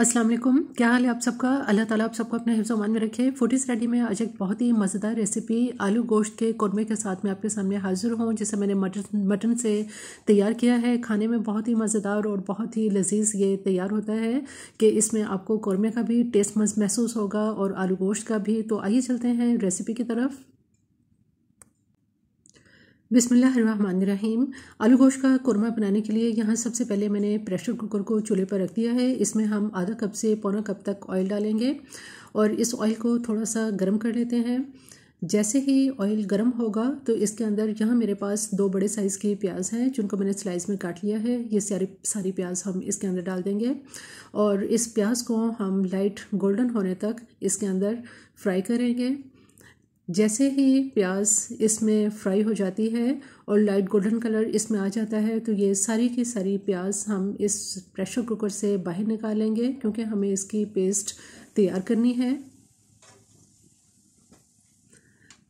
अस्सलाम वालेकुम क्या हाल है आप सबका अल्लाह ताला आप सबको अपने हिफ्स मान में रखे फूडी स्टडी में आज एक बहुत ही मज़ेदार रेसिपी आलू गोश्त के कौरमे के साथ में आपके सामने हाजिर हूँ जिसे मैंने मटन मटन से तैयार किया है खाने में बहुत ही मज़ेदार और बहुत ही लजीज ये तैयार होता है कि इसमें आपको कौरमे का भी टेस्ट महसूस होगा और आलू गोश्त का भी तो आइए चलते हैं रेसिपी की तरफ बिसमीम आलू गोश्त का कुरमा बनाने के लिए यहाँ सबसे पहले मैंने प्रेशर कुकर को चूल्हे पर रख दिया है इसमें हम आधा कप से पौना कप तक ऑयल डालेंगे और इस ऑयल को थोड़ा सा गर्म कर लेते हैं जैसे ही ऑयल गर्म होगा तो इसके अंदर यहाँ मेरे पास दो बड़े साइज़ के प्याज हैं जिनको मैंने स्लाइस में काट लिया है ये सारी सारी प्याज हम इसके अंदर डाल देंगे और इस प्याज को हम लाइट गोल्डन होने तक इसके अंदर फ्राई करेंगे जैसे ही प्याज इसमें फ्राई हो जाती है और लाइट गोल्डन कलर इसमें आ जाता है तो ये सारी की सारी प्याज हम इस प्रेशर कुकर से बाहर निकालेंगे क्योंकि हमें इसकी पेस्ट तैयार करनी है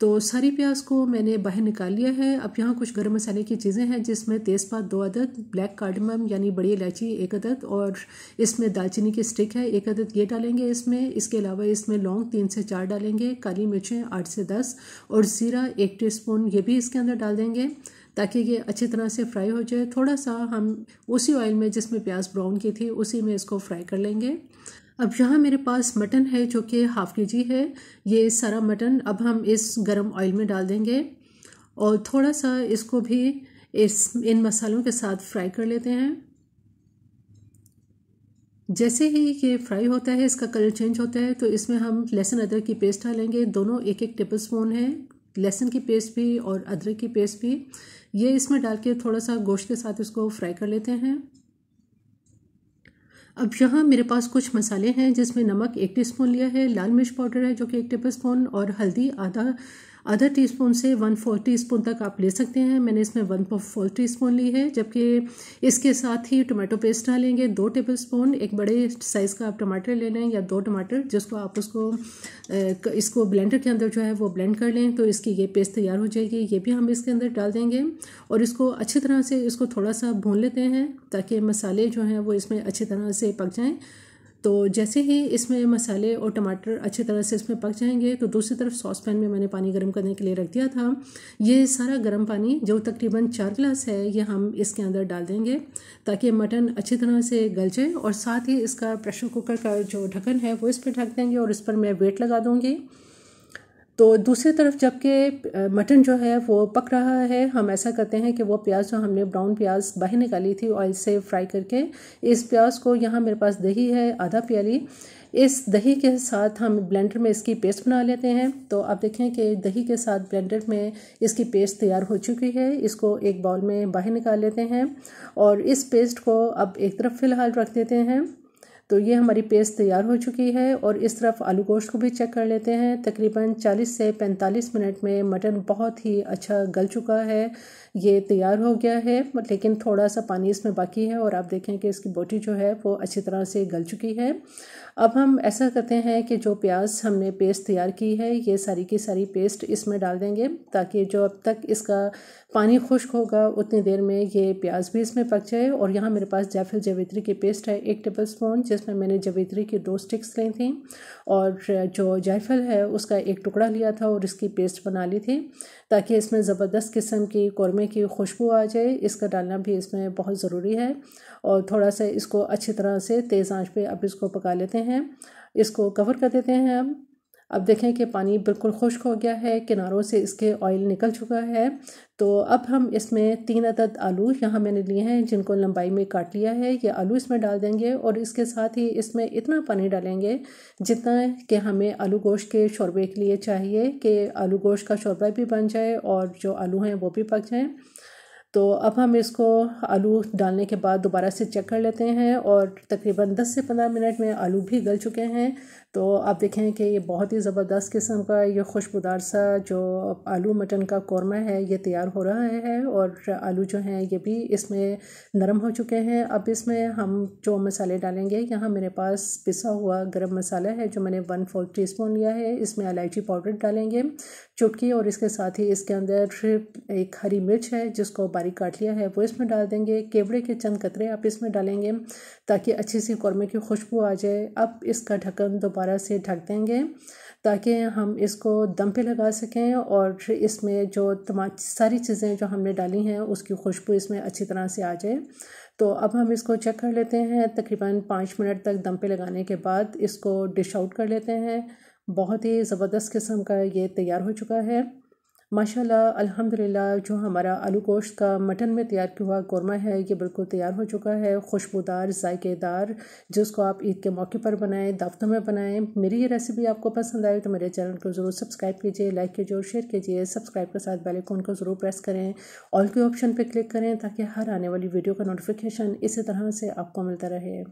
तो सारी प्याज को मैंने बाहर निकाल लिया है अब यहाँ कुछ गर्म मसाले की चीज़ें हैं जिसमें तेज़पात दो अदद ब्लैक कार्डमम यानी बड़ी इलायची एक अदद और इसमें दालचीनी की स्टिक है एक अदद ये डालेंगे इसमें इसके अलावा इसमें लौंग तीन से चार डालेंगे काली मिर्चें आठ से दस और ज़ीरा एक स्पून ये भी इसके अंदर डाल देंगे ताकि ये अच्छी तरह से फ्राई हो जाए थोड़ा सा हम उसी ऑयल में जिसमें प्याज ब्राउन की थी उसी में इसको फ्राई कर लेंगे अब यहाँ मेरे पास मटन है जो कि हाफ़ के जी है ये सारा मटन अब हम इस गरम ऑयल में डाल देंगे और थोड़ा सा इसको भी इस इन मसालों के साथ फ्राई कर लेते हैं जैसे ही ये फ्राई होता है इसका कलर चेंज होता है तो इसमें हम लहसुन अदरक की पेस्ट डालेंगे दोनों एक एक टेबल स्पून है लहसुन की पेस्ट भी और अदरक की पेस्ट भी ये इसमें डाल के थोड़ा सा गोश्त के साथ इसको फ्राई कर लेते हैं अब यहाँ मेरे पास कुछ मसाले हैं जिसमें नमक एक टी लिया है लाल मिर्च पाउडर है जो कि एक टेबल स्पून और हल्दी आधा आधा टी स्पून से वन फोर टी स्पून तक आप ले सकते हैं मैंने इसमें वन फोर टी स्पून ली है जबकि इसके साथ ही टोमेटो पेस्ट डालेंगे दो टेबल स्पून एक बड़े साइज़ का आप टमाटर ले लें या दो टमाटर जिसको आप उसको इसको ब्लेंडर के अंदर जो है वो ब्लेंड कर लें तो इसकी ये पेस्ट तैयार हो जाएगी ये भी हम इसके अंदर डाल देंगे और इसको अच्छी तरह से इसको थोड़ा सा भून लेते हैं ताकि मसाले जो हैं वो इसमें अच्छी तरह से पक जाएँ तो जैसे ही इसमें मसाले और टमाटर अच्छी तरह से इसमें पक जाएंगे तो दूसरी तरफ सॉस पैन में मैंने पानी गर्म करने के लिए रख दिया था ये सारा गर्म पानी जो तकरीबन चार गिलास है ये हम इसके अंदर डाल देंगे ताकि मटन अच्छी तरह से गल जाए और साथ ही इसका प्रेशर कुकर का जो ढक्कन है वो इस पर ढक देंगे और इस पर मैं वेट लगा दूँगी तो दूसरी तरफ जबकि मटन जो है वो पक रहा है हम ऐसा करते हैं कि वो प्याज जो हमने ब्राउन प्याज बाहर निकाली थी ऑयल से फ्राई करके इस प्याज को यहाँ मेरे पास दही है आधा प्याली इस दही के साथ हम ब्लेंडर में इसकी पेस्ट बना लेते हैं तो आप देखें कि दही के साथ ब्लेंडर में इसकी पेस्ट तैयार हो चुकी है इसको एक बाउल में बाहर निकाल लेते हैं और इस पेस्ट को अब एक तरफ फ़िलहाल रख देते हैं तो ये हमारी पेस्ट तैयार हो चुकी है और इस तरफ आलू गोश्त को भी चेक कर लेते हैं तकरीबन 40 से 45 मिनट में मटन बहुत ही अच्छा गल चुका है ये तैयार हो गया है लेकिन थोड़ा सा पानी इसमें बाकी है और आप देखें कि इसकी बोटी जो है वो अच्छी तरह से गल चुकी है अब हम ऐसा करते हैं कि जो प्याज हमने पेस्ट तैयार की है ये सारी की सारी पेस्ट इसमें डाल देंगे ताकि जो अब तक इसका पानी खुश्क होगा उतनी देर में ये प्याज भी इसमें पक जाए और यहाँ मेरे पास जैफिल जावेत्री की पेस्ट है एक टेबल स्पून जिसमें मैंने जवेदरी की दो स्टिक्स ली थी और जो जायफल है उसका एक टुकड़ा लिया था और इसकी पेस्ट बना ली थी ताकि इसमें ज़बरदस्त किस्म की कौरमे की खुशबू आ जाए इसका डालना भी इसमें बहुत ज़रूरी है और थोड़ा सा इसको अच्छी तरह से तेज़ आँच पर अब इसको पका लेते हैं इसको कवर कर देते हैं अब अब देखें कि पानी बिल्कुल खुश्क हो गया है किनारों से इसके ऑयल निकल चुका है तो अब हम इसमें तीन अदद आलू यहाँ मैंने लिए हैं जिनको लंबाई में काट लिया है ये आलू इसमें डाल देंगे और इसके साथ ही इसमें इतना पानी डालेंगे जितना कि हमें आलू गोश के शोरबे के लिए चाहिए कि आलू गोश का शोरबा भी बन जाए और जो आलू हैं वो भी पक जाएँ तो अब हम इसको आलू डालने के बाद दोबारा से चेक कर लेते हैं और तकरीबन 10 से 15 मिनट में आलू भी गल चुके हैं तो आप देखें कि ये बहुत ही ज़बरदस्त किस्म का ये खुशबूदार सा जो आलू मटन का कौरमा है ये तैयार हो रहा है और आलू जो हैं ये भी इसमें नरम हो चुके हैं अब इसमें हम जो मसाले डालेंगे यहाँ मेरे पास पिसा हुआ गर्म मसाला है जो मैंने वन फोर्थ टी लिया है इसमें इलायची पाउडर डालेंगे चुटकी और इसके साथ ही इसके अंदर एक हरी मिर्च है जिसको बारीक काट लिया है वो इसमें डाल देंगे केवड़े के चंद कतरे आप इसमें डालेंगे ताकि अच्छी सी कौरमे की खुशबू आ जाए अब इसका ढक्कन दोबारा से ढक देंगे ताकि हम इसको दम पे लगा सकें और इसमें जो तमाम सारी चीज़ें जो हमने डाली हैं उसकी खुशबू इसमें अच्छी तरह से आ जाए तो अब हम इसको चेक कर लेते हैं तकरीबन पाँच मिनट तक दम पे लगाने के बाद इसको डिश आउट कर लेते हैं बहुत ही ज़बरदस्त किस्म का ये तैयार हो चुका है माशाल्लाह अल्हम्दुलिल्लाह जो हमारा आलू गोश्त का मटन में तैयार किया हुआ कौरमा है ये बिल्कुल तैयार हो चुका है खुशबूदार जायकेदार जिसको आप ईद के मौके पर बनाएं दावतों में बनाएं मेरी ये रेसिपी आपको पसंद आए तो मेरे चैनल को ज़रूर सब्सक्राइब कीजिए लाइक कीजिए और शेयर कीजिए सब्सक्राइब के साथ बेल को ज़रूर प्रेस करें ऑल के ऑप्शन पर क्लिक करें ताकि हर आने वाली वीडियो का नोटिफिकेशन इसी तरह से आपको मिलता रहे